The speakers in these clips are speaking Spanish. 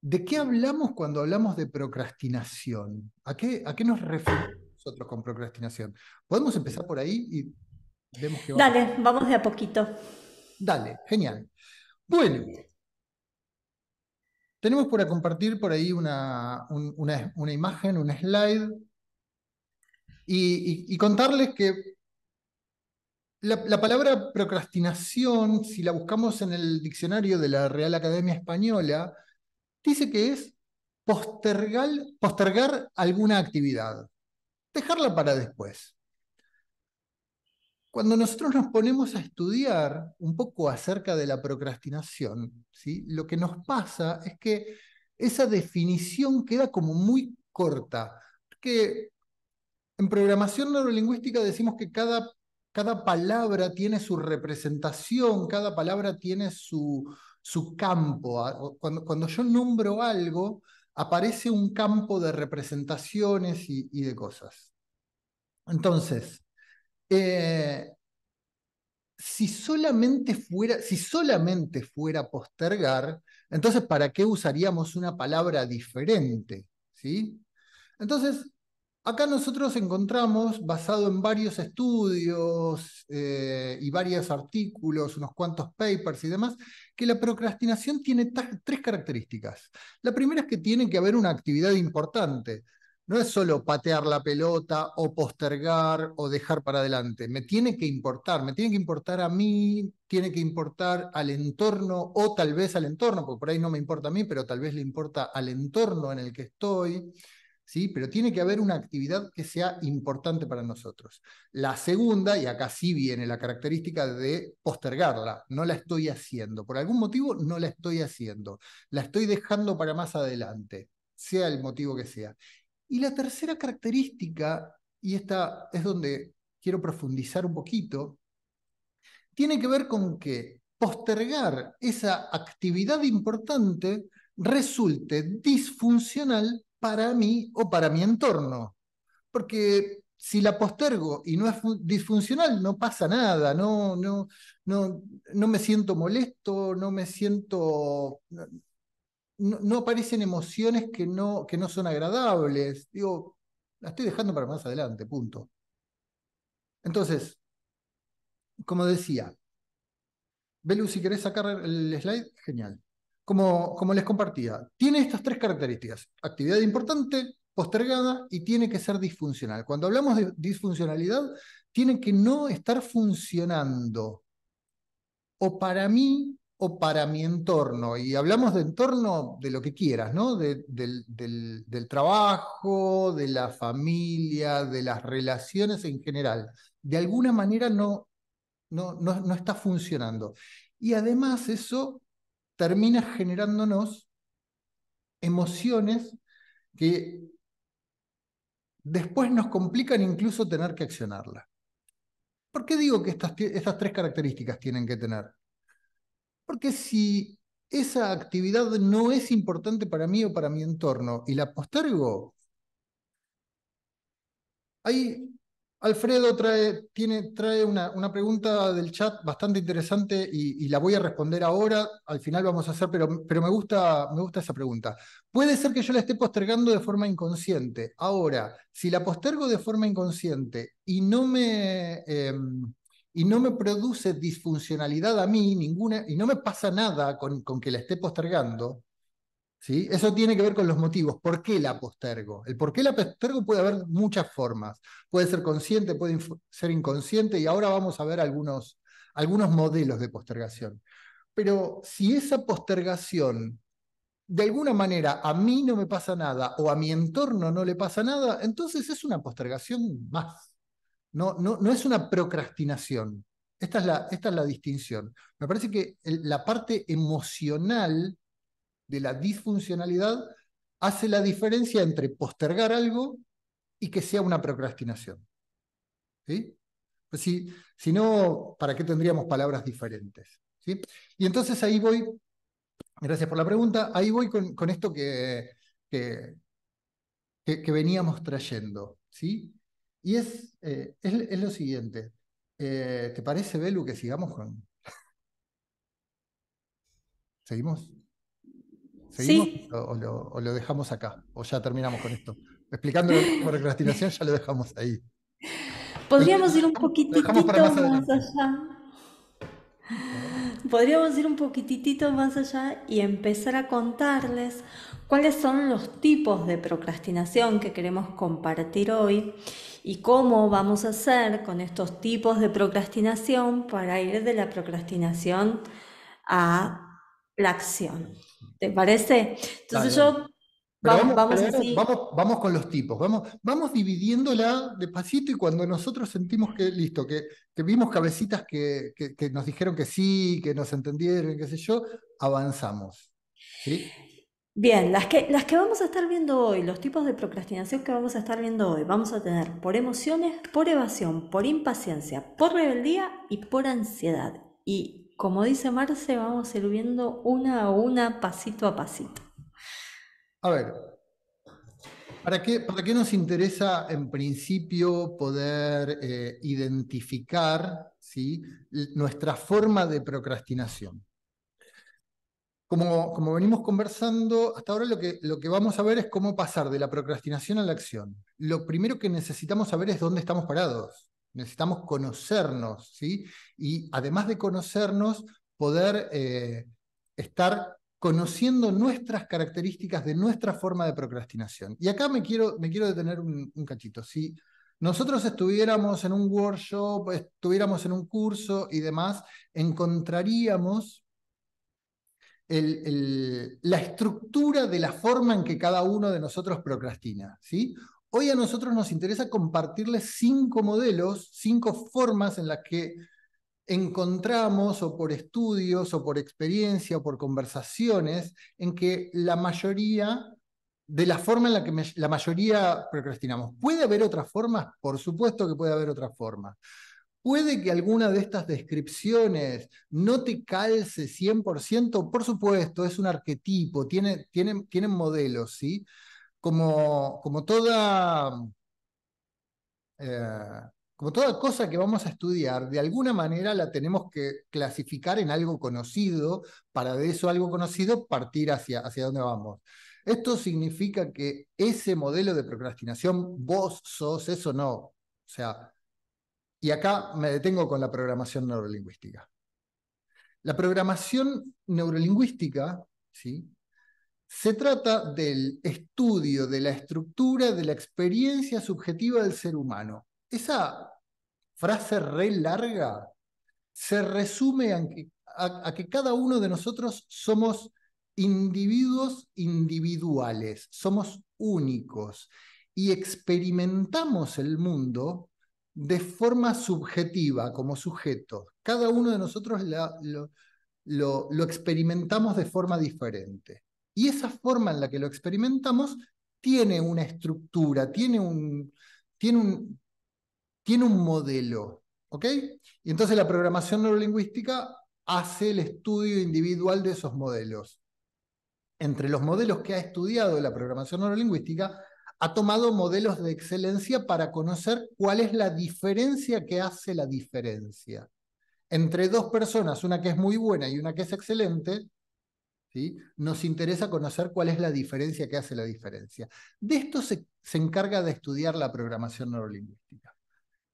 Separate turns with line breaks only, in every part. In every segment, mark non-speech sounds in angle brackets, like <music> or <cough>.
¿De qué hablamos cuando hablamos de procrastinación? ¿A qué, nos referimos nosotros con procrastinación? Podemos empezar por ahí y vemos qué Vamos. Dale, vamos de a poquito. Dale, genial. Bueno, tenemos por compartir por ahí una, una, imagen, un slide, y, contarles que la, palabra procrastinación, si la buscamos en el diccionario de la Real Academia Española, dice que es postergar, alguna actividad, dejarla para después. Cuando nosotros nos ponemos a estudiar un poco acerca de la procrastinación, ¿sí? lo que nos pasa es que esa definición queda como muy corta, que en programación neurolingüística decimos que cada, cada palabra tiene su representación, cada palabra tiene su, su campo. Cuando, yo nombro algo, aparece un campo de representaciones y, de cosas. Entonces, eh, si solamente fuera, si solamente fuera postergar, entonces ¿para qué usaríamos una palabra diferente? ¿Sí? Entonces, Acá nosotros encontramos, basado en varios estudios eh, y varios artículos, unos cuantos papers y demás, que la procrastinación tiene tres características. La primera es que tiene que haber una actividad importante. No es solo patear la pelota o postergar o dejar para adelante. Me tiene que importar, me tiene que importar a mí, tiene que importar al entorno o tal vez al entorno, porque por ahí no me importa a mí, pero tal vez le importa al entorno en el que estoy pero tiene que haber una actividad que sea importante para nosotros. La segunda, y acá sí viene la característica de postergarla, no la estoy haciendo, por algún motivo no la estoy haciendo, la estoy dejando para más adelante, sea el motivo que sea. Y la tercera característica, y esta es donde quiero profundizar un poquito, tiene que ver con que postergar esa actividad importante resulte disfuncional para mí o para mi entorno. Porque si la postergo y no es disfuncional, no pasa nada, no, no, no, no me siento molesto, no me siento. No, aparecen emociones que no, que no son agradables. Digo, la estoy dejando para más adelante, punto. Entonces, como decía, Belu, si querés sacar el slide, genial como, les compartía, tiene estas tres características. Actividad importante, postergada y tiene que ser disfuncional. Cuando hablamos de disfuncionalidad, tiene que no estar funcionando o para mí o para mi entorno. Y hablamos de entorno de lo que quieras, ¿no? del, trabajo, de la familia, de las relaciones en general. De alguna manera no, no, no, no está funcionando. Y además eso termina generándonos emociones que después nos complican incluso tener que accionarla. ¿Por qué digo que estas, estas tres características tienen que tener? Porque si esa actividad no es importante para mí o para mi entorno y la postergo, hay Alfredo trae, tiene, trae una, pregunta del chat bastante interesante y, la voy a responder ahora. Al final vamos a hacer, pero, pero me, gusta, me gusta esa pregunta. Puede ser que yo la esté postergando de forma inconsciente. Ahora, si la postergo de forma inconsciente y no me, em, y no me produce disfuncionalidad a mí ninguna, y no me pasa nada con, con que la esté postergando, ¿Sí? Eso tiene que ver con los motivos. ¿Por qué la postergo? El por qué la postergo puede haber muchas formas. Puede ser consciente, puede ser inconsciente y ahora vamos a ver algunos, algunos modelos de postergación. Pero si esa postergación, de alguna manera, a mí no me pasa nada o a mi entorno no le pasa nada, entonces es una postergación más. No, no, no es una procrastinación. Esta es, la, esta es la distinción. Me parece que la parte emocional de la disfuncionalidad hace la diferencia entre postergar algo y que sea una procrastinación. Pues ¿Sí? si, no, ¿para qué tendríamos palabras diferentes? ¿Sí? Y entonces ahí voy, gracias por la pregunta, ahí voy con, esto que, que, veníamos trayendo. ¿sí? Y es, eh, es, lo siguiente. Eh, ¿Te parece, Belu, que sigamos con... <laughs> ¿Seguimos? sí. o, lo, dejamos acá? ¿O ya terminamos con esto? Explicando la procrastinación ya lo dejamos ahí. Podríamos ir un poquitito más,
allá. Podríamos ir un poquitito más allá y empezar a contarles cuáles son los tipos de procrastinación que queremos compartir hoy y cómo vamos a hacer con estos tipos de procrastinación para ir de la procrastinación a la acción. ¿Te parece? Entonces yo...
Vamos, con los tipos, vamos, vamos dividiéndola despacito y cuando nosotros sentimos que, listo, que, vimos cabecitas que, nos dijeron que sí, que nos entendieron, qué sé yo, avanzamos. Bien, las
que, las que vamos a estar viendo hoy, los tipos de procrastinación que vamos a estar viendo hoy, vamos a tener por emociones, por evasión, por impaciencia, por rebeldía y por ansiedad. Y como dice Marce, vamos a ir viendo una a una, pasito a pasito.
A ver, ¿para qué, nos interesa en principio poder eh, identificar ¿sí? nuestra forma de procrastinación? Como, como, venimos conversando, hasta ahora lo que, lo que vamos a ver es cómo pasar de la procrastinación a la acción. Lo primero que necesitamos saber es dónde estamos parados necesitamos conocernos, ¿sí? Y además de conocernos, poder eh, estar conociendo nuestras características de nuestra forma de procrastinación. Y acá me quiero, me quiero detener un, cachito. Si nosotros estuviéramos en un workshop, estuviéramos en un curso y demás, encontraríamos la estructura de la forma en que cada uno de nosotros procrastina, ¿sí? Hoy a nosotros nos interesa compartirles cinco modelos, cinco formas en las que encontramos o por estudios o por experiencia o por conversaciones en que la mayoría, de la forma en la que la mayoría procrastinamos. ¿Puede haber otras formas? Por supuesto que puede haber otras formas. ¿Puede que alguna de estas descripciones no te calce 100%? Por supuesto, es un arquetipo, tienen modelos, ¿sí? como, como toda... Eh, como toda cosa que vamos a estudiar, de alguna manera la tenemos que clasificar en algo conocido, para de eso algo conocido partir hacia, hacia dónde vamos. Esto significa que ese modelo de procrastinación, vos sos eso no. O sea, y acá me detengo con la programación neurolingüística. La programación neurolingüística, ¿sí? Se trata del estudio de la estructura de la experiencia subjetiva del ser humano. Esa frase re larga se resume a que, cada uno de nosotros somos individuos individuales, somos únicos y experimentamos el mundo de forma subjetiva como sujeto. Cada uno de nosotros lo experimentamos de forma diferente. Y esa forma en la que lo experimentamos tiene una estructura, tiene un, tiene un, tiene un modelo. Y entonces la programación neurolingüística hace el estudio individual de esos modelos. Entre los modelos que ha estudiado la programación neurolingüística, ha tomado modelos de excelencia para conocer cuál es la diferencia que hace la diferencia. Entre dos personas, una que es muy buena y una que es excelente, nos interesa conocer cuál es la diferencia que hace la diferencia. De esto se, encarga de estudiar la programación neurolingüística.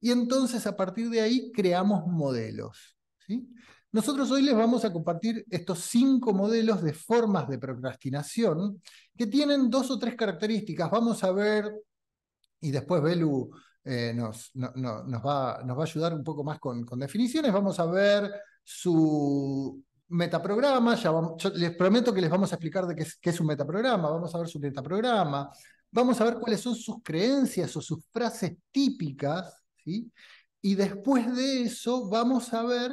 Y entonces a partir de ahí creamos modelos. ¿sí? Nosotros hoy les vamos a compartir estos cinco modelos de formas de procrastinación que tienen dos o tres características. Vamos a ver, y después Belu eh, nos, nos, va, nos, va, a ayudar un poco más con, con definiciones, vamos a ver su, metaprograma, ya les prometo que les vamos a explicar de qué es, un metaprograma, vamos a ver su metaprograma, vamos a ver cuáles son sus creencias o sus frases típicas, ¿sí? y después de eso vamos a ver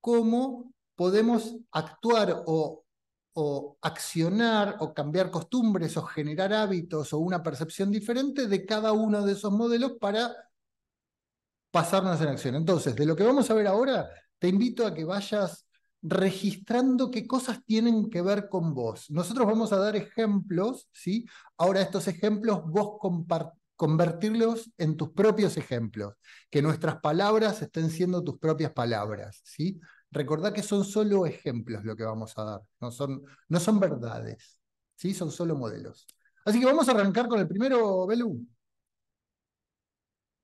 cómo podemos actuar o, o accionar o cambiar costumbres o generar hábitos o una percepción diferente de cada uno de esos modelos para pasarnos en acción. Entonces, de lo que vamos a ver ahora, te invito a que vayas registrando qué cosas tienen que ver con vos. Nosotros vamos a dar ejemplos, ¿sí? Ahora estos ejemplos vos convertirlos en tus propios ejemplos, que nuestras palabras estén siendo tus propias palabras, ¿sí? Recordá que son solo ejemplos lo que vamos a dar, no son, no son verdades, ¿sí? Son solo modelos. Así que vamos a arrancar con el primero, Belú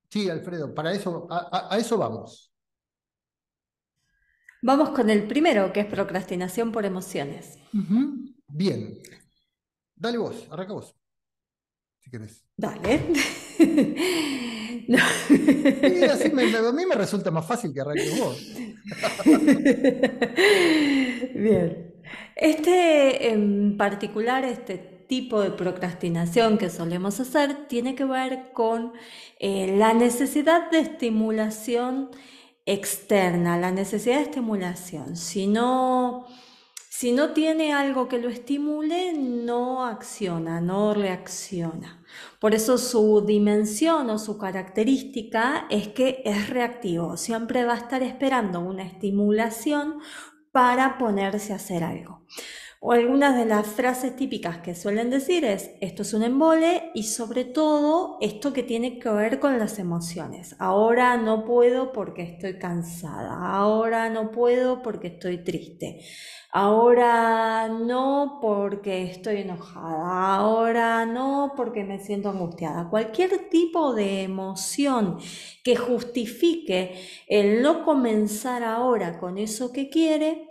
Sí, Alfredo, para eso, a eso vamos.
Vamos con el primero, que es procrastinación por emociones. Bien. Dale
vos, arranca vos. Si querés. Dale. no. <laughs> me, a mí me resulta más fácil que arranque vos. <laughs> Bien.
Este en particular, este tipo de procrastinación que solemos hacer tiene que ver con eh, la necesidad de estimulación externa, la necesidad de estimulación. Si no, si no tiene algo que lo estimule, no acciona, no reacciona. Por eso su dimensión o su característica es que es reactivo, siempre va a estar esperando una estimulación para ponerse a hacer algo. O algunas de las frases típicas que suelen decir es, esto es un embole y sobre todo esto que tiene que ver con las emociones. Ahora no puedo porque estoy cansada, ahora no puedo porque estoy triste, ahora no porque estoy enojada, ahora no porque me siento angustiada. Cualquier tipo de emoción que justifique el no comenzar ahora con eso que quiere,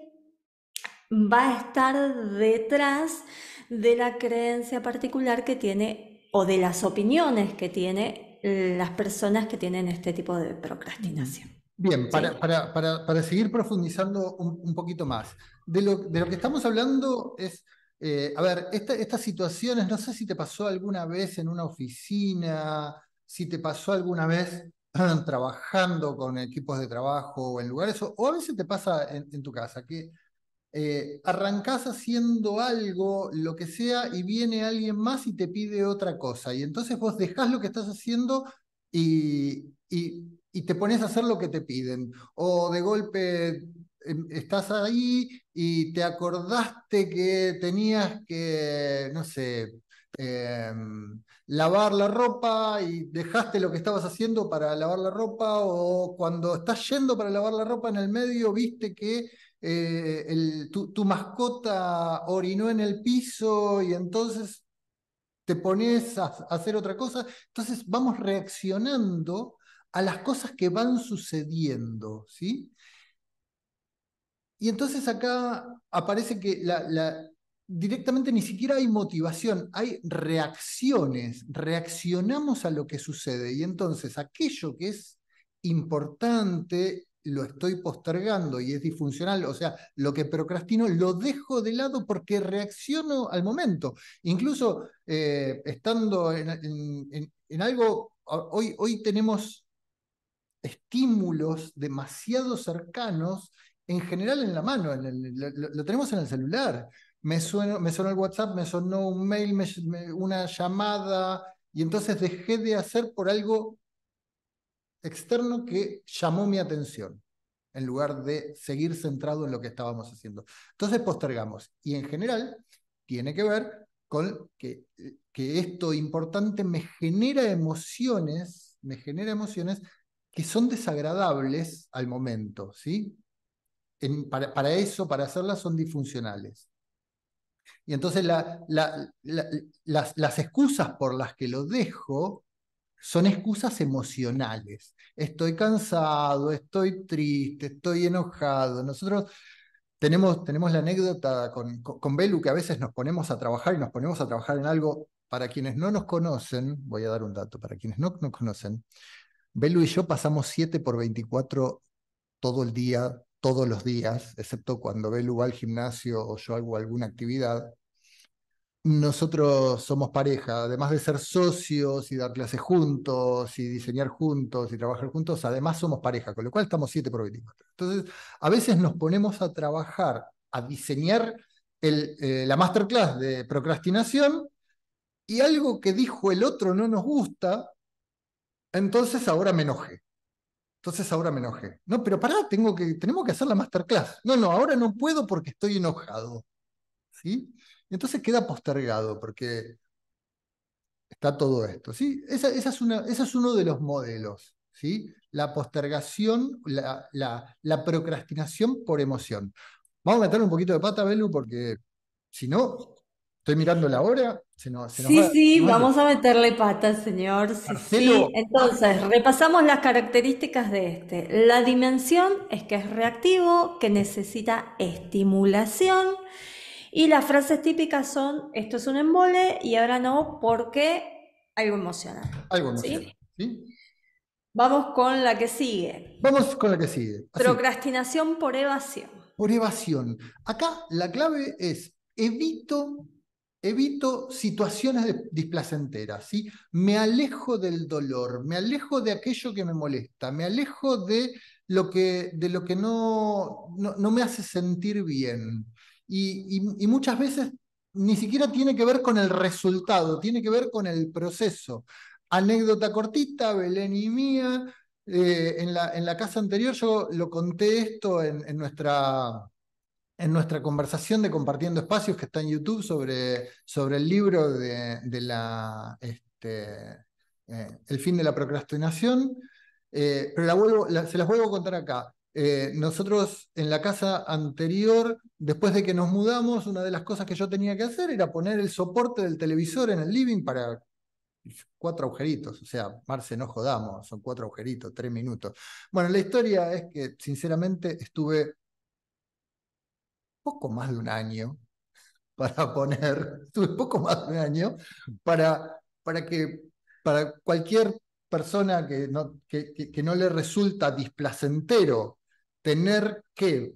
va a estar detrás de la creencia particular que tiene o de las opiniones que tiene las personas que tienen este tipo de
procrastinación. Bien, para, para, seguir profundizando un, poquito más, de lo, de lo, que estamos hablando es, eh, a ver, estas situaciones, no sé si te pasó alguna vez en una oficina, si te pasó alguna vez <clears throat> trabajando con equipos de trabajo o en lugares, o, o a veces te pasa en, en tu casa, que eh, arrancas haciendo algo, lo que sea, y viene alguien más y te pide otra cosa. Y entonces vos dejás lo que estás haciendo y, te pones a hacer lo que te piden. O de golpe em, estás ahí y te acordaste que tenías que, no sé, em, lavar la ropa y dejaste lo que estabas haciendo para lavar la ropa o cuando estás yendo para lavar la ropa en el medio viste que eh, el, tu, mascota orinó en el piso y entonces te pones a, hacer otra cosa. Entonces vamos reaccionando a las cosas que van sucediendo, ¿sí? Y entonces acá aparece que directamente ni siquiera hay motivación, hay reacciones, reaccionamos a lo que sucede. Y entonces aquello que es importante lo estoy postergando y es disfuncional, o sea, lo que procrastino lo dejo de lado porque reacciono al momento. Incluso eh, estando en, algo, hoy, hoy tenemos estímulos demasiado cercanos, en general en la mano, lo, tenemos en el celular. Me, me sonó el WhatsApp, me sonó un mail, una llamada, y entonces dejé de hacer por algo externo que llamó mi atención, en lugar de seguir centrado en lo que estábamos haciendo. Entonces postergamos. Y en general tiene que ver con que, que esto importante me genera emociones, me genera emociones que son desagradables al momento, ¿sí? para, eso, para hacerlas, son disfuncionales. Y entonces la, las, las excusas por las que lo dejo son excusas emocionales. Estoy cansado, estoy triste, estoy enojado. Nosotros tenemos, tenemos la anécdota con, con, Belu que a veces nos ponemos a trabajar y nos ponemos a trabajar en algo. Para quienes no nos conocen, voy a dar un dato, para quienes no nos conocen, Belu y yo pasamos 7 por 24 todo el día, todos los días, excepto cuando Belu va al gimnasio o yo hago alguna actividad nosotros somos pareja, además de ser socios y dar clases juntos y diseñar juntos y trabajar juntos, además somos pareja, con lo cual estamos siete por 24. Entonces, a veces nos ponemos a trabajar, a diseñar eh, la masterclass de procrastinación y algo que dijo el otro no nos gusta, entonces ahora me enojé. Entonces ahora me enojé. No, pero pará, tengo que, tenemos que hacer la masterclass. No, no, ahora no puedo porque estoy enojado. ¿Sí? Entonces queda postergado porque está todo esto. ¿sí? Esa, es ese es uno de los modelos. ¿sí? La postergación, la, procrastinación por emoción. Vamos a meterle un poquito de pata, Belu, porque si no, estoy mirando la hora. sí, sí, vamos
a meterle pata, señor. Entonces, repasamos las características de este. La dimensión es que es reactivo, que necesita estimulación y las frases típicas son, esto es un embole y ahora no, porque algo emocional.
Algo emocional.
Vamos con la que sigue.
Vamos con la que sigue.
Procrastinación por evasión.
Por evasión. Acá la clave es evito, evito situaciones displacenteras, ¿sí? Me alejo del dolor, me alejo de aquello que me molesta, me alejo de lo que, de lo que no, no me hace sentir bien y, muchas veces ni siquiera tiene que ver con el resultado, tiene que ver con el proceso. Anécdota cortita, Belén y mía, eh, en, la, en, la, casa anterior yo lo conté esto en, nuestra, en nuestra conversación de Compartiendo Espacios que está en YouTube sobre, sobre el libro de, la, este, eh, El fin de la procrastinación, eh, pero la vuelvo, se las vuelvo a contar acá. Eh, nosotros en la casa anterior, después de que nos mudamos, una de las cosas que yo tenía que hacer era poner el soporte del televisor en el living para cuatro agujeritos. O sea, Marce, no jodamos, son cuatro agujeritos, tres minutos. Bueno, la historia es que sinceramente estuve poco más de un año <laughs> para poner, estuve poco más de un año para, para que para cualquier persona que no, que no le resulta displacentero tener que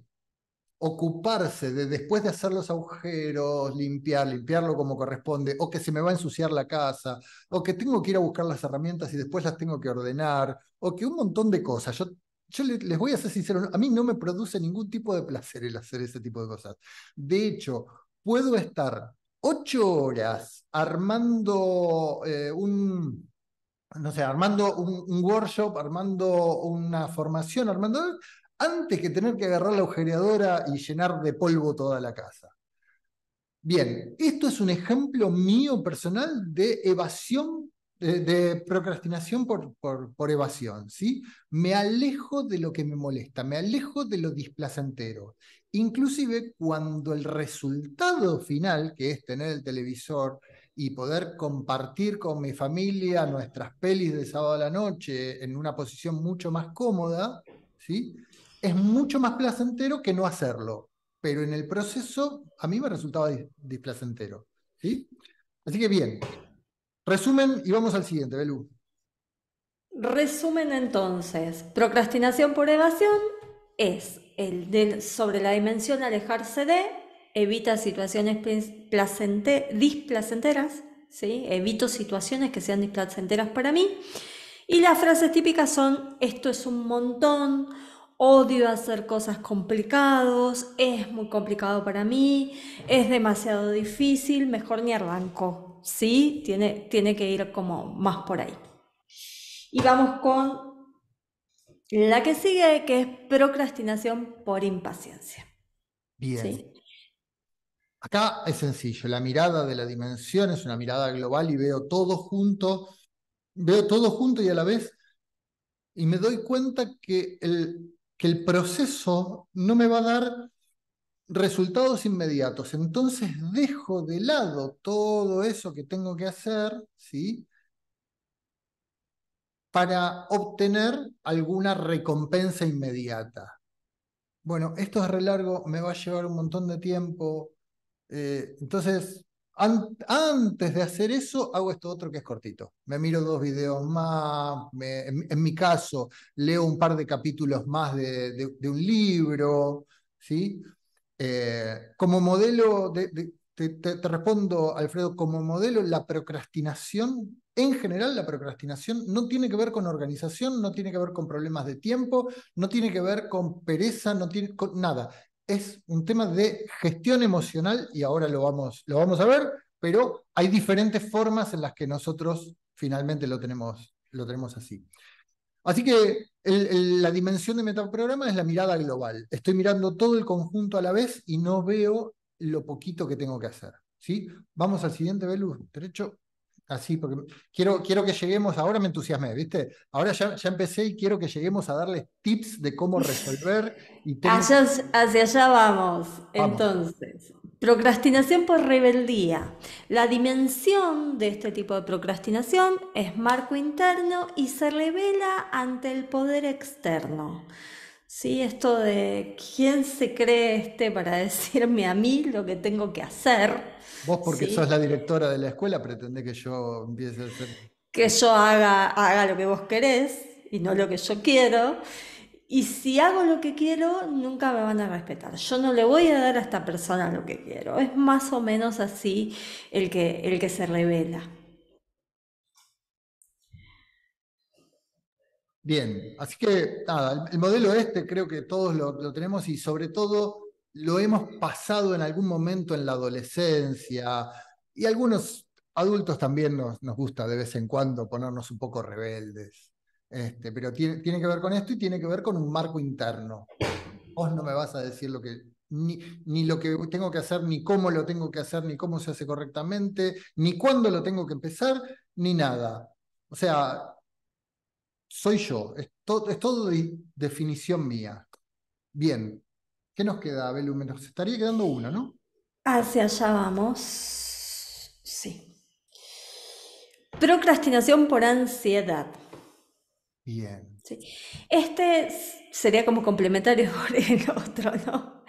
ocuparse de después de hacer los agujeros, limpiar, limpiarlo como corresponde, o que se me va a ensuciar la casa, o que tengo que ir a buscar las herramientas y después las tengo que ordenar, o que un montón de cosas. Yo, yo les voy a ser sincero, a mí no me produce ningún tipo de placer el hacer ese tipo de cosas. De hecho, puedo estar ocho horas armando eh, un, no sé, armando un, workshop, armando una formación, armando antes que tener que agarrar la agujereadora y llenar de polvo toda la casa. Bien, esto es un ejemplo mío personal de evasión, de, procrastinación por, por, por, evasión, ¿sí? Me alejo de lo que me molesta, me alejo de lo displacentero. Inclusive cuando el resultado final, que es tener el televisor y poder compartir con mi familia nuestras pelis de sábado a la noche en una posición mucho más cómoda, ¿sí? es mucho más placentero que no hacerlo, pero en el proceso a mí me resultaba displacentero. ¿sí? Así que bien, resumen y vamos al siguiente, Belú.
Resumen entonces, procrastinación por evasión es el del sobre la dimensión alejarse de, evita situaciones displacenteras, ¿sí? evito situaciones que sean displacenteras para mí. Y las frases típicas son, esto es un montón, odio hacer cosas complicadas, es muy complicado para mí, es demasiado difícil, mejor ni arranco. Sí, tiene, tiene que ir como más por ahí. Y vamos con la que sigue, que es procrastinación por impaciencia. Bien.
Acá es sencillo, la mirada de la dimensión es una mirada global y veo todo junto, veo todo junto y a la vez, y me doy cuenta que el que el proceso no me va a dar resultados inmediatos. Entonces dejo de lado todo eso que tengo que hacer, ¿sí? Para obtener alguna recompensa inmediata. Bueno, esto es re largo, me va a llevar un montón de tiempo. Eh, entonces, antes de hacer eso, hago esto otro que es cortito. Me miro dos videos más, en, mi caso, leo un par de capítulos más de, un libro, ¿sí? Eh, como modelo, de, te, te, respondo, Alfredo, como modelo, la procrastinación, en general la procrastinación no tiene que ver con organización, no tiene que ver con problemas de tiempo, no tiene que ver con pereza, no tiene con nada es un tema de gestión emocional y ahora lo vamos, lo vamos a ver, pero hay diferentes formas en las que nosotros finalmente lo tenemos, lo tenemos así. Así que la dimensión de metaprograma es la mirada global. Estoy mirando todo el conjunto a la vez y no veo lo poquito que tengo que hacer. ¿sí? Vamos al siguiente, Belus, derecho así, porque quiero, quiero que lleguemos, ahora me entusiasmé, ¿viste? Ahora ya, ya empecé y quiero que lleguemos a darles tips de cómo resolver. Y <laughs> hacia allá vamos.
entonces. Procrastinación por rebeldía. La dimensión de este tipo de procrastinación es marco interno y se revela ante el poder externo. Sí, esto de quién se cree este para <laughs> decirme a mí lo que tengo que hacer.
Vos porque sos la directora de la escuela pretendés que yo empiece a hacer...
Que yo haga, haga lo que vos querés y no lo que yo quiero. Y si hago lo que quiero, nunca me van a respetar. Yo no le voy a dar a esta persona lo que quiero. Es más o menos así el que, el que se
revela. Bien, así que nada, el, modelo este creo que todos lo, tenemos y sobre todo lo hemos pasado en algún momento en la adolescencia y algunos adultos también nos, nos gusta de vez en cuando ponernos un poco rebeldes. Este, pero tiene, tiene, que ver con esto y tiene que ver con un marco interno. Vos no me vas a decir lo que, ni, ni lo que tengo que hacer, ni cómo lo tengo que hacer, ni cómo se hace correctamente, ni cuándo lo tengo que empezar, ni nada. O sea, soy yo, es, todo definición mía. Bien, ¿qué nos queda, Velúmenos? Nos estaría quedando uno, ¿no?
Hacia allá vamos. Sí. Procrastinación por ansiedad. Bien. Este sería como complementario <laughs> por el otro, ¿no?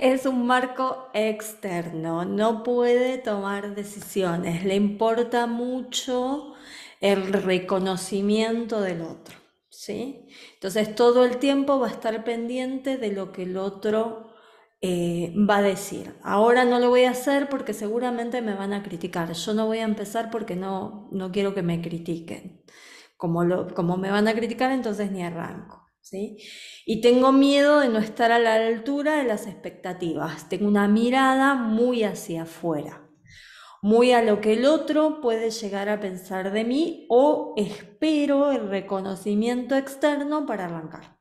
Es un marco externo, no puede tomar decisiones, le importa mucho el reconocimiento del otro, ¿sí? Entonces todo el tiempo va a estar pendiente de lo que el otro eh, va a decir. Ahora no lo voy a hacer porque seguramente me van a criticar. Yo no voy a empezar porque no, no quiero que me critiquen. Como, me van a criticar, entonces ni arranco. ¿Sí? Y tengo miedo de no estar a la altura de las expectativas. Tengo una mirada muy hacia afuera muy a lo que el otro puede llegar a pensar de mí o espero el reconocimiento externo para arrancar.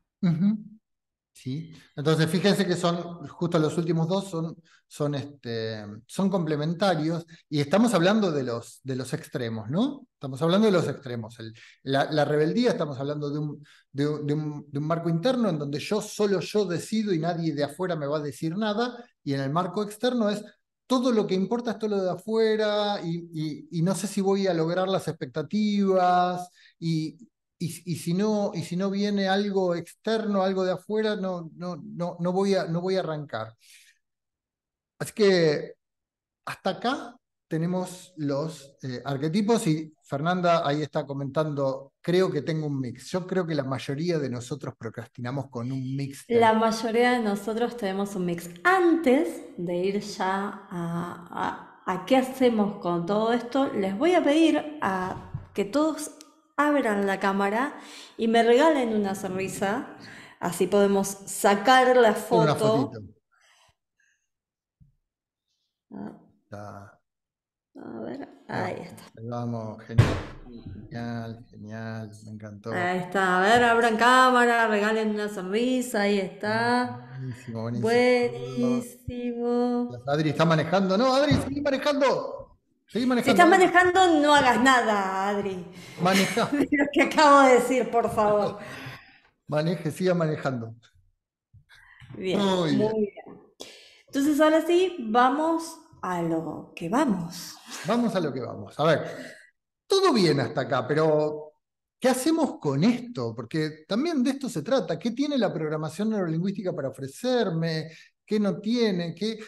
Sí, entonces fíjense que son, justo los últimos dos son, son, este, son complementarios y estamos hablando de los, de los extremos, ¿no? Estamos hablando de los extremos. la, rebeldía, estamos hablando de un, de, un, de un marco interno en donde yo solo yo decido y nadie de afuera me va a decir nada, y en el marco externo es todo lo que importa es todo lo de afuera y, no sé si voy a lograr las expectativas y, y, si, no, y si no viene algo externo, algo de afuera, no, no, no, no, voy, a, no voy a arrancar. Así que hasta acá tenemos los eh, arquetipos y Fernanda ahí está comentando, creo que tengo un mix. Yo creo que la mayoría de nosotros procrastinamos con un mix.
La mayoría de nosotros tenemos un mix. Antes de ir ya a, qué hacemos con todo esto, les voy a pedir a que todos abran la cámara y me regalen una sonrisa. Así podemos sacar la foto.
Ah. A ver, ahí está. vamos, genial, genial, genial, me encantó. Ahí está, a ver, abran
cámara, regalen una sonrisa, ahí está.
Buenísimo, buenísimo. Buenísimo. Adri estás manejando, no, Adri,
sigue manejando. manejando. Si estás manejando, no hagas nada, Adri.
Maneja. <laughs> Lo
que acabo de decir, por favor.
<laughs> Maneje, siga manejando.
Bien, muy bien. Entonces, ahora sí, vamos a lo que vamos. Vamos a lo que vamos.
A ver, todo bien hasta acá, pero ¿qué hacemos con esto? Porque también de esto se trata. ¿Qué tiene la programación neurolingüística para ofrecerme? ¿Qué no tiene? ¿Qué,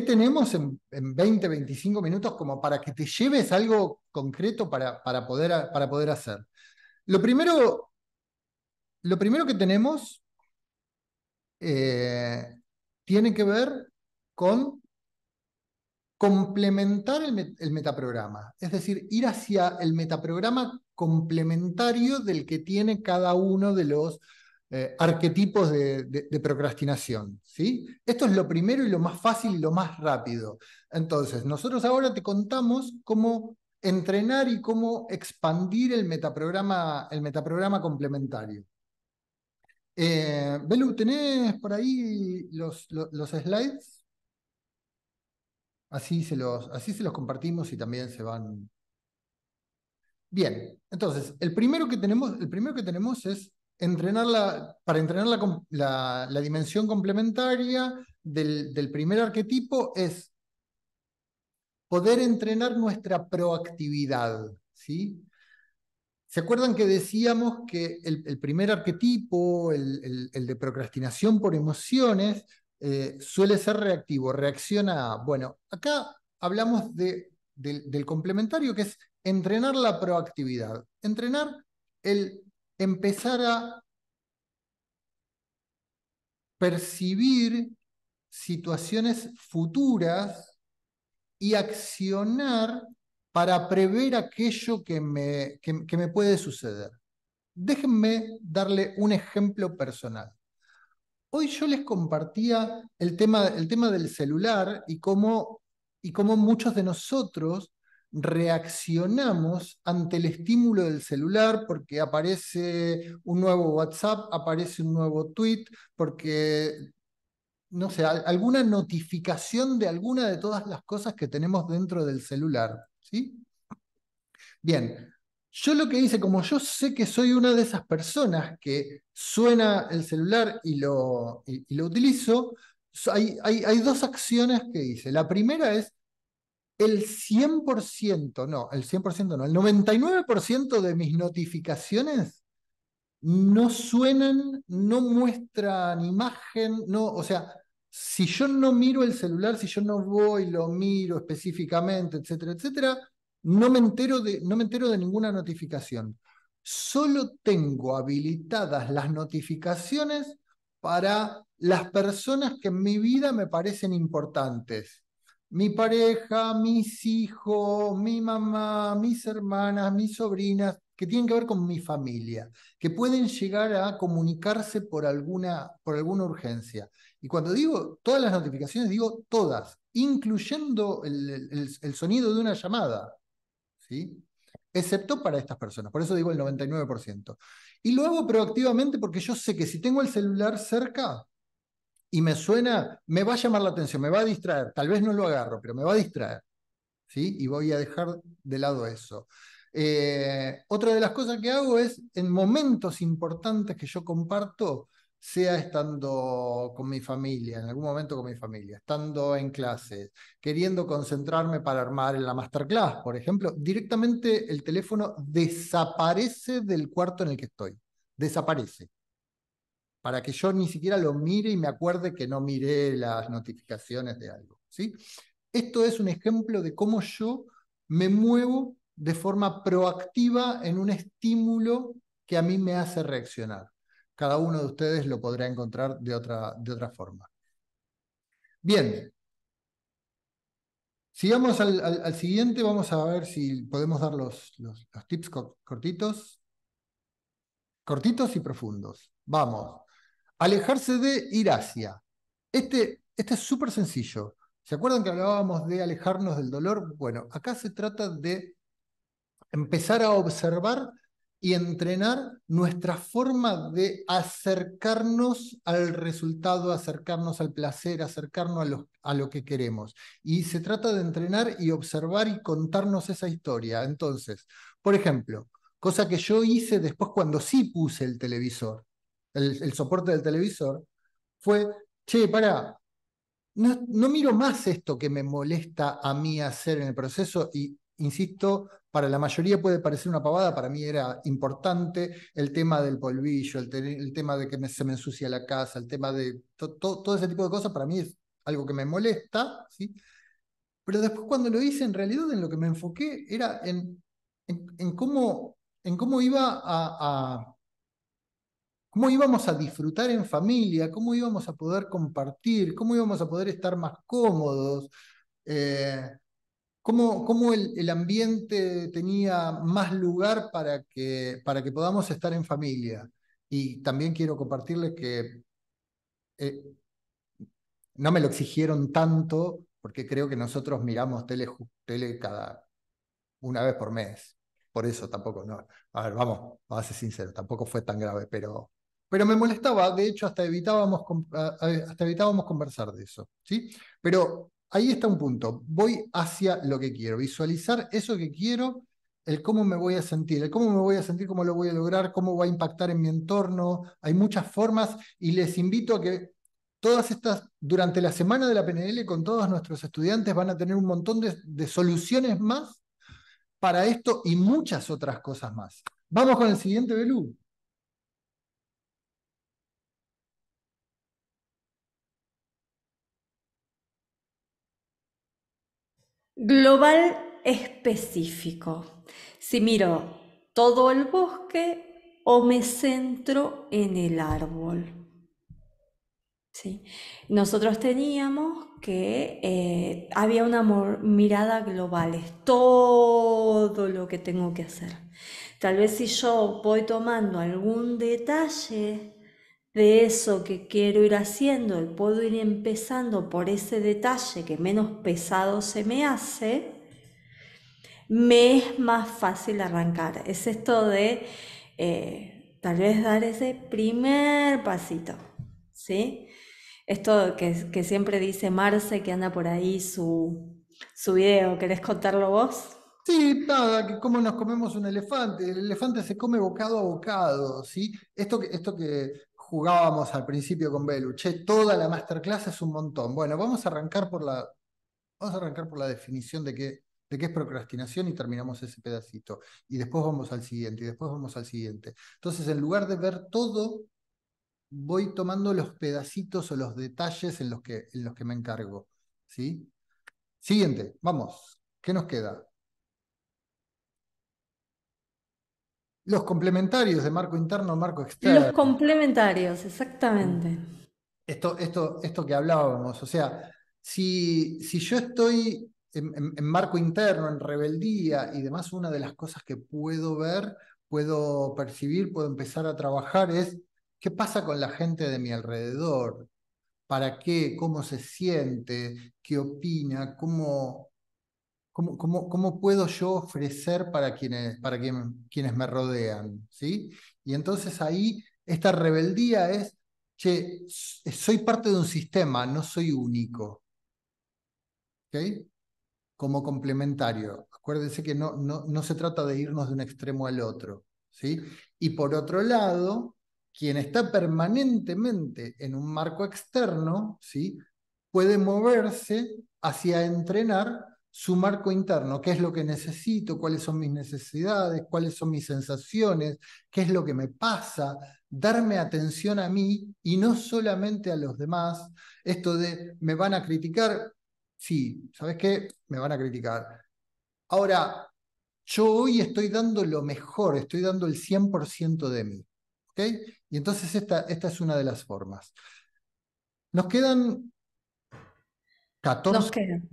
tenemos en, en, 20, 25 minutos como para que te lleves algo concreto para, poder, para poder hacer? Lo primero, lo primero que tenemos eh, tiene que ver con complementar el, metaprograma, es decir, ir hacia el metaprograma complementario del que tiene cada uno de los eh, arquetipos de, procrastinación. ¿sí? Esto es lo primero y lo más fácil y lo más rápido. Entonces, nosotros ahora te contamos cómo entrenar y cómo expandir el metaprograma, el metaprograma complementario. Eh, ¿tenés por ahí los, los, los slides? Así se los, así se los compartimos y también se van. Bien, entonces, el primero que tenemos, el primero que tenemos es entrenar la, para entrenar la, dimensión complementaria del, del primer arquetipo es poder entrenar nuestra proactividad. ¿sí? ¿Se acuerdan que decíamos que el, primer arquetipo, el, el, de procrastinación por emociones, eh, suele ser reactivo, reacciona a. Bueno, acá hablamos del complementario que es entrenar la proactividad, entrenar el empezar a percibir situaciones futuras y accionar para prever aquello que me, que me puede suceder. Déjenme darle un ejemplo personal. Hoy yo les compartía el tema, el tema del celular y cómo, y muchos de nosotros reaccionamos ante el estímulo del celular porque aparece un nuevo WhatsApp, aparece un nuevo tweet, porque, no sé, alguna notificación de alguna de todas las cosas que tenemos dentro del celular. ¿sí? Bien, yo lo que hice, como yo sé que soy una de esas personas que suena el celular y lo, y, lo utilizo, hay, dos acciones que hice. La primera es el 100%, no, el 100% no, el 99% de mis notificaciones no suenan, no muestran imagen, no, o sea, si yo no miro el celular, si yo no voy, lo miro específicamente, etcétera, etcétera, no me entero de, no me entero de ninguna notificación. Solo tengo habilitadas las notificaciones para las personas que en mi vida me parecen importantes. Mi pareja, mis hijos, mi mamá, mis hermanas, mis sobrinas, que tienen que ver con mi familia, que pueden llegar a comunicarse por alguna, por alguna urgencia. Y cuando digo todas las notificaciones, digo todas, incluyendo el sonido de una llamada. ¿sí? Excepto para estas personas, por eso digo el 99%. Y lo hago proactivamente porque yo sé que si tengo el celular cerca y me suena, me va a llamar la atención, me va a distraer, tal vez no lo agarro, pero me va a distraer, ¿sí? Y voy a dejar de lado eso. Eh, otra de las cosas que hago es, en momentos importantes que yo comparto, sea estando con mi familia, en algún momento con mi familia, estando en clases, queriendo concentrarme para armar en la masterclass, por ejemplo, directamente el teléfono desaparece del cuarto en el que estoy, desaparece, para que yo ni siquiera lo mire y me acuerde que no miré las notificaciones de algo. ¿sí? Esto es un ejemplo de cómo yo me muevo de forma proactiva en un estímulo que a mí me hace reaccionar cada uno de ustedes lo podrá encontrar de otra, de otra forma. Bien. Sigamos al, siguiente, vamos a ver si podemos dar los, los, tips cortitos. Cortitos y profundos. Vamos. Alejarse de ir hacia. Este, este es súper sencillo. ¿Se acuerdan que hablábamos de alejarnos del dolor? Bueno, acá se trata de empezar a observar y entrenar nuestra forma de acercarnos al resultado, acercarnos al placer, acercarnos a lo, a lo que queremos. Y se trata de entrenar y observar y contarnos esa historia. Entonces, por ejemplo, cosa que yo hice después cuando sí puse el televisor, el, soporte del televisor, fue, che, para no, no, miro más esto que me molesta a mí hacer en el proceso y, insisto, para la mayoría puede parecer una pavada, para mí era importante el tema del polvillo, el, tema de que se me ensucia la casa, el tema de todo ese tipo de cosas, para mí es algo que me molesta, ¿sí? Pero después cuando lo hice, en realidad en lo que me enfoqué era en, cómo, en cómo iba a, cómo íbamos a disfrutar en familia, cómo íbamos a poder compartir, cómo íbamos a poder estar más cómodos. Eh, ¿Cómo, el, ambiente tenía más lugar para que, para que podamos estar en familia? Y también quiero compartirles que eh, no me lo exigieron tanto, porque creo que nosotros miramos tele, tele cada una vez por mes. Por eso tampoco, no. A ver, vamos, vamos a ser sincero tampoco fue tan grave, pero, pero me molestaba. De hecho, hasta evitábamos, hasta evitábamos conversar de eso. ¿sí? Pero ahí está un punto. Voy hacia lo que quiero, visualizar eso que quiero, el cómo me voy a sentir, el cómo me voy a sentir, cómo lo voy a lograr, cómo va a impactar en mi entorno. Hay muchas formas y les invito a que todas estas, durante la semana de la PNL con todos nuestros estudiantes van a tener un montón de, de soluciones más para esto y muchas otras cosas más. Vamos con el siguiente, Belú.
Global específico. Si miro todo el bosque o me centro en el árbol. Sí. Nosotros teníamos que eh, había una mirada global, es todo lo que tengo que hacer. Tal vez si yo voy tomando algún detalle de eso que quiero ir haciendo, y puedo ir empezando por ese detalle que menos pesado se me hace, me es más fácil arrancar. Es esto de eh, tal vez dar ese primer pasito, ¿sí? Esto que, siempre dice Marce, que anda por ahí su, video, ¿querés contarlo
vos? Sí, nada, que como nos comemos un elefante, el elefante se come bocado a bocado, ¿sí? Esto que, esto que jugábamos al principio con Belu, toda la masterclass es un montón. Bueno, vamos a arrancar por la, vamos a arrancar por la definición de qué, de qué es procrastinación y terminamos ese pedacito. Y después vamos al siguiente, y después vamos al siguiente. Entonces, en lugar de ver todo, voy tomando los pedacitos o los detalles en los que, en los que me encargo. ¿sí? Siguiente, vamos. ¿Qué nos queda? Los complementarios de marco interno, marco externo. Los
complementarios, exactamente.
Esto, esto, esto que hablábamos, o sea, si, si yo estoy en, en, marco interno, en rebeldía y demás, una de las cosas que puedo ver, puedo percibir, puedo empezar a trabajar es qué pasa con la gente de mi alrededor, para qué, cómo se siente, qué opina, cómo, ¿Cómo, cómo, puedo yo ofrecer para quienes, para quienes me rodean? ¿sí? Y entonces ahí esta rebeldía es, che, eh, soy parte de un sistema, no soy único. Como complementario. Acuérdense que no, no, no se trata de irnos de un extremo al otro. ¿sí? Y por otro lado, quien está permanentemente en un marco externo, ¿sí? puede moverse hacia entrenar su marco interno, qué es lo que necesito, cuáles son mis necesidades, cuáles son mis sensaciones, qué es lo que me pasa, darme atención a mí y no solamente a los demás. Esto de me van a criticar, sí, ¿sabes qué? Me van a criticar. Ahora, yo hoy estoy dando lo mejor, estoy dando el 100% de mí. ¿ok? Y entonces esta, esta es una de las formas. Nos quedan 14. Nos quedan.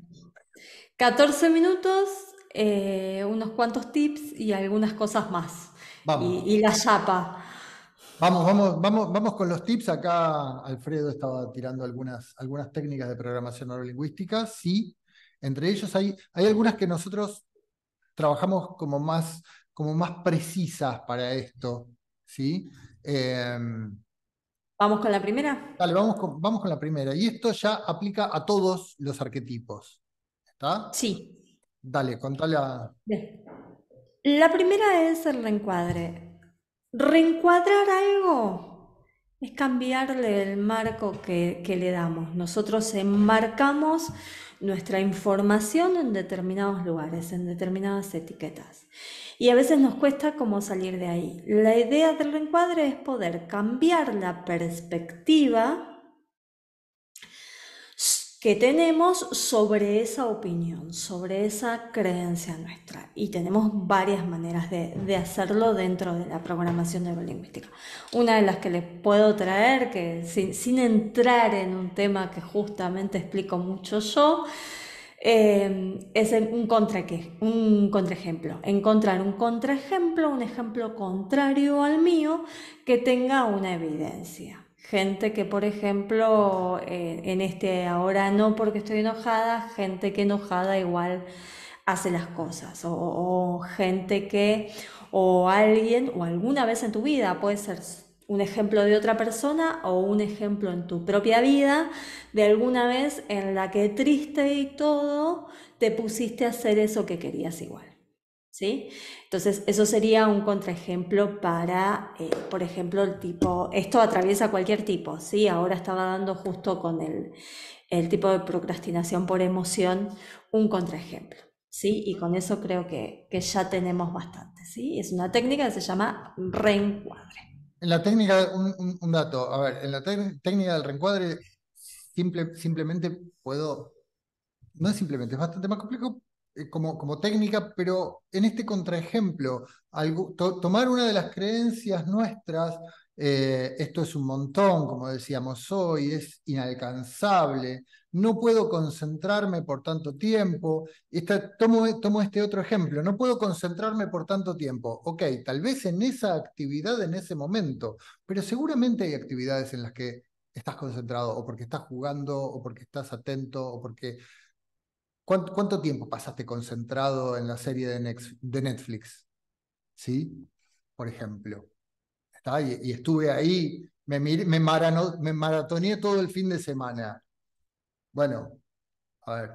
14 minutos, eh, unos cuantos tips y algunas cosas más. Y, la chapa.
Vamos, vamos, vamos, vamos con los tips. Acá Alfredo estaba tirando algunas, algunas técnicas de programación neurolingüística. Sí, entre ellos hay, algunas que nosotros trabajamos como más, como más precisas para esto. ¿sí? Em, ¿Vamos con la primera? Dale, vamos vamos con la primera. Y esto ya aplica a todos los arquetipos. ¿Está? Sí. Dale, contale a...
La primera es el reencuadre. Reencuadrar algo es cambiarle el marco que, que le damos. Nosotros enmarcamos nuestra información en determinados lugares, en determinadas etiquetas. Y a veces nos cuesta como salir de ahí. La idea del reencuadre es poder cambiar la perspectiva que tenemos sobre esa opinión, sobre esa creencia nuestra. Y tenemos varias maneras de, hacerlo dentro de la programación neurolingüística. Una de las que les puedo traer, que sin, entrar en un tema que justamente explico mucho yo, eh, es un, contra, un contraejemplo. Encontrar un contraejemplo, un ejemplo contrario al mío, que tenga una evidencia. Gente que, por ejemplo, eh, en este ahora no porque estoy enojada, gente que enojada igual hace las cosas, o, gente que, o alguien, o alguna vez en tu vida, puede ser un ejemplo de otra persona o un ejemplo en tu propia vida, de alguna vez en la que triste y todo, te pusiste a hacer eso que querías igual. ¿sí? Entonces, eso sería un contraejemplo para, eh, por ejemplo, el tipo, esto atraviesa cualquier tipo, ¿sí? Ahora estaba dando justo con el, el tipo de procrastinación por emoción un contraejemplo, ¿sí? Y con eso creo que, ya tenemos bastante, ¿sí? Es una técnica que se llama reencuadre.
En la técnica, un, dato, a ver, en la técnica del reencuadre simple, simplemente puedo, no es simplemente, es bastante más complejo, eh, como, técnica, pero en este contraejemplo, algo, tomar una de las creencias nuestras, eh, esto es un montón, como decíamos hoy, es inalcanzable, no puedo concentrarme por tanto tiempo, tomo, tomo este otro ejemplo, no puedo concentrarme por tanto tiempo, ok, tal vez en esa actividad, en ese momento, pero seguramente hay actividades en las que estás concentrado o porque estás jugando o porque estás atento o porque ¿Cuánto, tiempo pasaste concentrado en la serie de Netflix? ¿Sí? Por ejemplo. Y, estuve ahí, me, me, maratoneé todo el fin de semana. Bueno, a ver.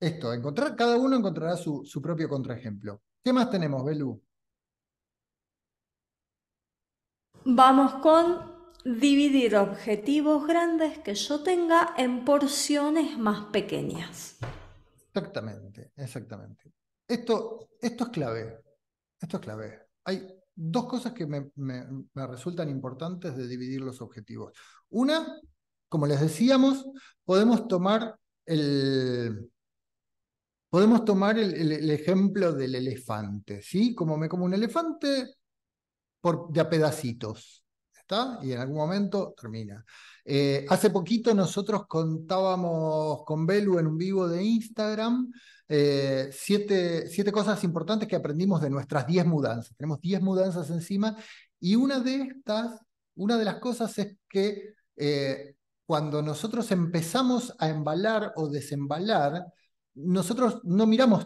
Esto, encontrar, cada uno encontrará su, su propio contraejemplo. ¿Qué más tenemos, Belú?
Vamos con dividir objetivos grandes que yo tenga en porciones más pequeñas.
Exactamente, exactamente. Esto, esto es clave, esto es clave. Hay dos cosas que me, resultan importantes de dividir los objetivos. Una, como les decíamos, podemos tomar el, podemos tomar el, ejemplo del elefante, ¿sí? Como me como un elefante por, de a pedacitos. Y en algún momento termina. Eh, hace poquito nosotros contábamos con Belu en un vivo de Instagram eh, siete, siete, cosas importantes que aprendimos de nuestras diez mudanzas. Tenemos diez mudanzas encima y una de estas, una de las cosas es que eh, cuando nosotros empezamos a embalar o desembalar, nosotros no miramos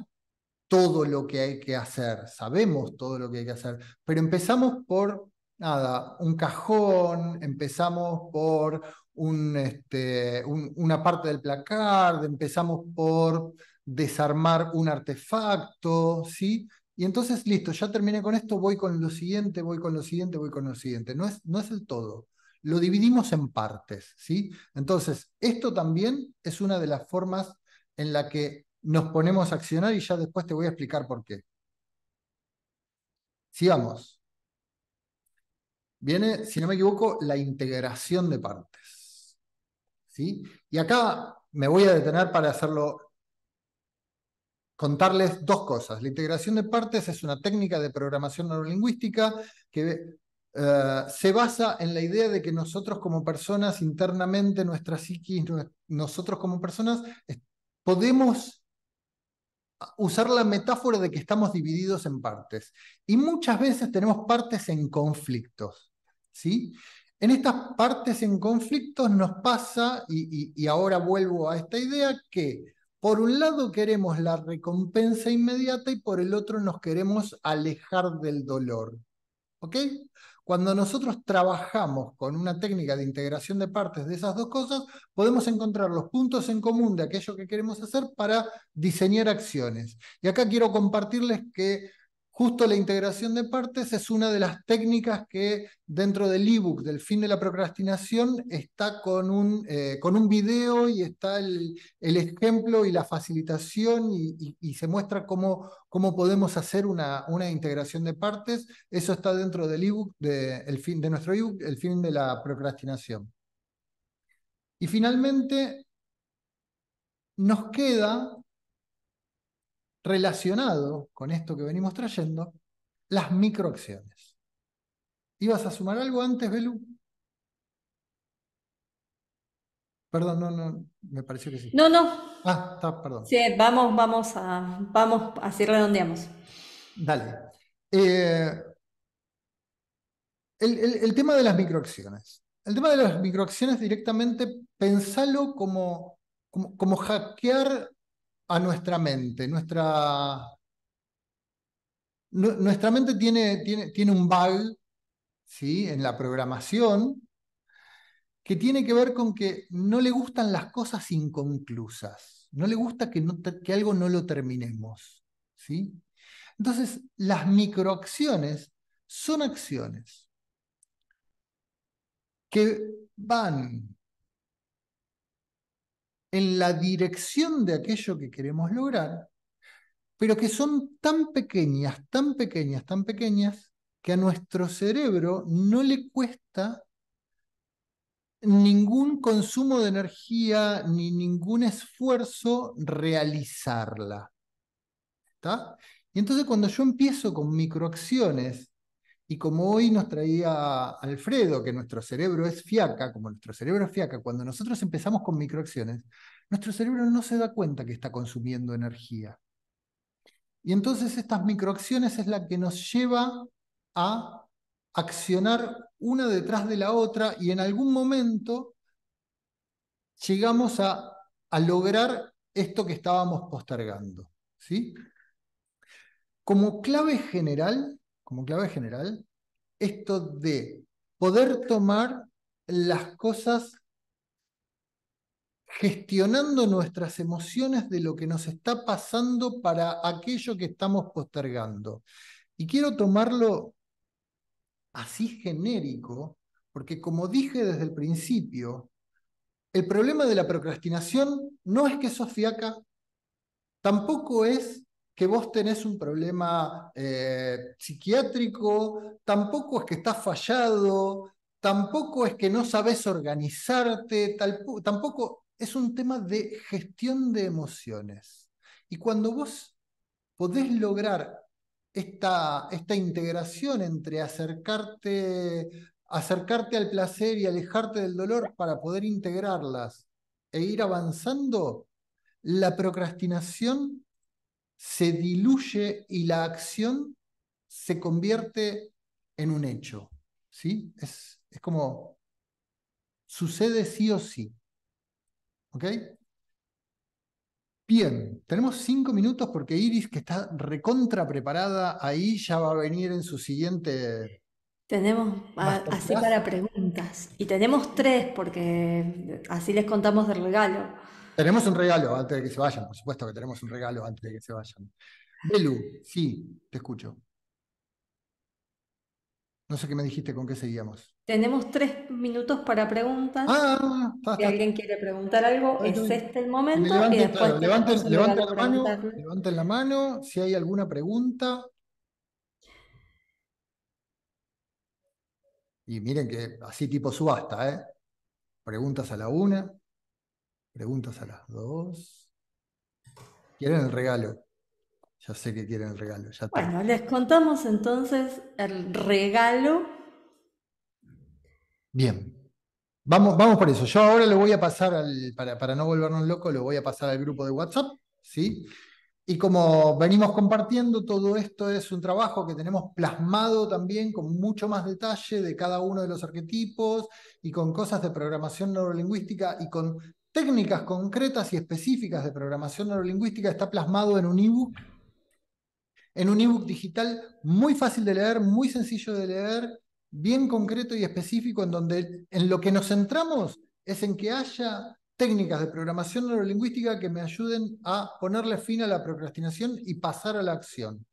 todo lo que hay que hacer, sabemos todo lo que hay que hacer, pero empezamos por nada, un cajón, empezamos por este, una parte del placard, empezamos por desarmar un artefacto, ¿sí? Y entonces, listo, ya terminé con esto, voy con lo siguiente, voy con lo siguiente, voy con lo siguiente. No es, no es el todo. Lo dividimos en partes, ¿sí? Entonces, esto también es una de las formas en la que nos ponemos a accionar y ya después te voy a explicar por qué. Sigamos viene, si no me equivoco, la integración de partes. ¿sí? Y acá me voy a detener para hacerlo, contarles dos cosas. La integración de partes es una técnica de programación neurolingüística que eh, se basa en la idea de que nosotros como personas internamente, nuestra psiquis, nosotros como personas, podemos usar la metáfora de que estamos divididos en partes. Y muchas veces tenemos partes en conflictos. ¿sí? En estas partes en conflictos nos pasa, y, y ahora vuelvo a esta idea, que por un lado queremos la recompensa inmediata y por el otro nos queremos alejar del dolor. ¿Ok? Cuando nosotros trabajamos con una técnica de integración de partes de esas dos cosas, podemos encontrar los puntos en común de aquello que queremos hacer para diseñar acciones. Y acá quiero compartirles que Justo la integración de partes es una de las técnicas que dentro del ebook del fin de la procrastinación está con un, eh, con un video y está el, ejemplo y la facilitación y, se muestra cómo, cómo podemos hacer una, una, integración de partes. Eso está dentro del ebook, de, el fin, de nuestro e-book, el fin de la procrastinación. Y finalmente, nos queda relacionado con esto que venimos trayendo, las microacciones. ¿Ibas a sumar algo antes, Belu? Perdón, no, no, me pareció que sí. No, no. Ah, está, perdón. Sí,
vamos, vamos a, vamos, así redondeamos.
Dale. Eh, el, tema de las microacciones. El tema de las microacciones directamente, pensalo como, como hackear a nuestra mente. Nuestra, nuestra mente tiene, tiene, tiene un bug ¿sí? en la programación que tiene que ver con que no le gustan las cosas inconclusas, no le gusta que, no, que algo no lo terminemos. ¿sí? Entonces, las microacciones son acciones que van en la dirección de aquello que queremos lograr, pero que son tan pequeñas, tan pequeñas, tan pequeñas, que a nuestro cerebro no le cuesta ningún consumo de energía ni ningún esfuerzo realizarla. ¿Está? Y entonces cuando yo empiezo con microacciones y como hoy nos traía Alfredo, que nuestro cerebro es fiaca, como nuestro cerebro es fiaca, cuando nosotros empezamos con microacciones, nuestro cerebro no se da cuenta que está consumiendo energía. Y entonces estas microacciones es la que nos lleva a accionar una detrás de la otra y en algún momento llegamos a, a lograr esto que estábamos postergando. ¿sí? Como clave general, como clave general, esto de poder tomar las cosas gestionando nuestras emociones de lo que nos está pasando para aquello que estamos postergando. Y quiero tomarlo así genérico, porque como dije desde el principio, el problema de la procrastinación no es que sofiaca, tampoco es que vos tenés un problema eh, psiquiátrico, tampoco es que estás fallado, tampoco es que no sabes organizarte, tampoco es un tema de gestión de emociones. Y cuando vos podés lograr esta, esta integración entre acercarte, acercarte al placer y alejarte del dolor para poder integrarlas e ir avanzando, la procrastinación se diluye y la acción se convierte en un hecho. ¿sí? Es, como sucede sí o sí. ¿Ok? Bien, tenemos cinco minutos porque Iris, que está recontra preparada ahí, ya va a venir en su siguiente.
Tenemos ah, así para preguntas. Y tenemos tres porque así les contamos de regalo.
Tenemos un regalo antes de que se vayan, por supuesto que tenemos un regalo antes de que se vayan. Belu, sí, te escucho. No sé qué me dijiste, con qué seguíamos.
Tenemos tres minutos para preguntas. Ah, está, Si alguien quiere preguntar algo, es este el momento. Levanten, la mano,
levanten la mano si hay alguna pregunta. Y miren que así tipo subasta, ¿eh? Preguntas a la una. Preguntas a las dos. ¿Quieren el regalo? Ya sé que quieren el regalo. Ya bueno,
les contamos entonces el regalo.
Bien. Vamos, vamos por eso. Yo ahora le voy a pasar al, para, no volvernos locos, lo voy a pasar al grupo de WhatsApp, ¿sí? Y como venimos compartiendo, todo esto es un trabajo que tenemos plasmado también con mucho más detalle de cada uno de los arquetipos y con cosas de programación neurolingüística y con técnicas concretas y específicas de programación neurolingüística está plasmado en un ebook, en un ebook digital muy fácil de leer, muy sencillo de leer, bien concreto y específico, en donde en lo que nos centramos es en que haya técnicas de programación neurolingüística que me ayuden a ponerle fin a la procrastinación y pasar a la acción.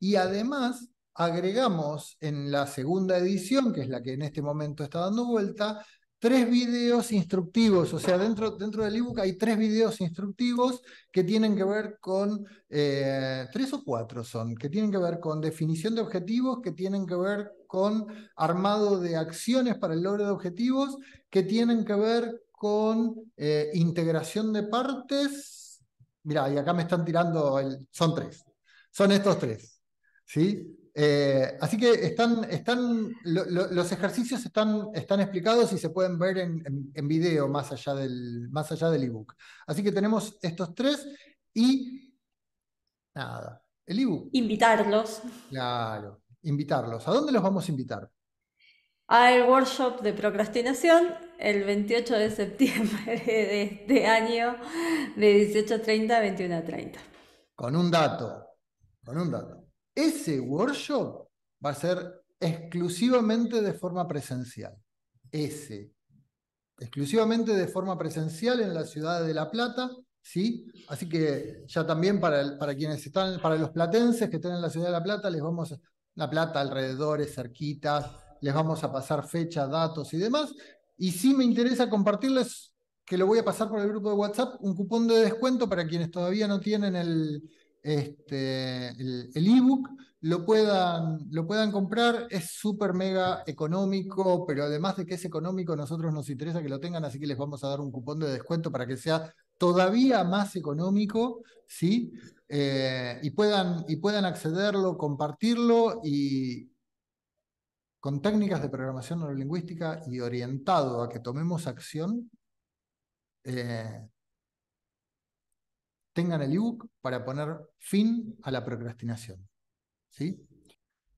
Y además agregamos en la segunda edición, que es la que en este momento está dando vuelta, tres videos instructivos, o sea, dentro, dentro del ebook hay tres videos instructivos que tienen que ver con, eh, tres o cuatro son, que tienen que ver con definición de objetivos, que tienen que ver con armado de acciones para el logro de objetivos, que tienen que ver con eh, integración de partes. Mira, y acá me están tirando, el, son tres, son estos tres, ¿sí? Eh, así que están, están los ejercicios están, explicados y se pueden ver en, video más allá del más allá del ebook. Así que tenemos estos tres y nada, el ebook. Invitarlos. Claro, invitarlos. ¿A dónde los vamos a invitar? Al workshop de procrastinación
el 28 de septiembre de este año de 18.30 a 21.30.
Con un dato, con un dato. Ese workshop va a ser exclusivamente de forma presencial. Ese. Exclusivamente de forma presencial en la ciudad de La Plata, ¿sí? Así que ya también para, para quienes están, para los platenses que estén en la ciudad de La Plata, les vamos, La Plata alrededores, cerquitas, les vamos a pasar fechas, datos y demás. Y sí me interesa compartirles que lo voy a pasar por el grupo de WhatsApp, un cupón de descuento para quienes todavía no tienen el, este, el ebook, lo, puedan, lo puedan comprar. Es súper mega económico, pero además de que es económico, nosotros nos interesa que lo tengan, así que les vamos a dar un cupón de descuento para que sea todavía más económico, ¿sí? Eh, y, puedan, y puedan accederlo, compartirlo y con técnicas de programación neurolingüística y orientado a que tomemos acción, eh, tengan el ebook para poner fin a la procrastinación. ¿Sí?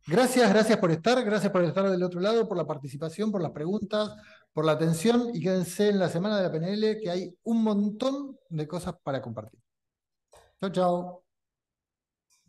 Gracias, gracias por estar, gracias por estar del otro lado, por la participación, por las preguntas, por la atención y quédense en la semana de la PNL que hay un montón de cosas para compartir. Chao, chao.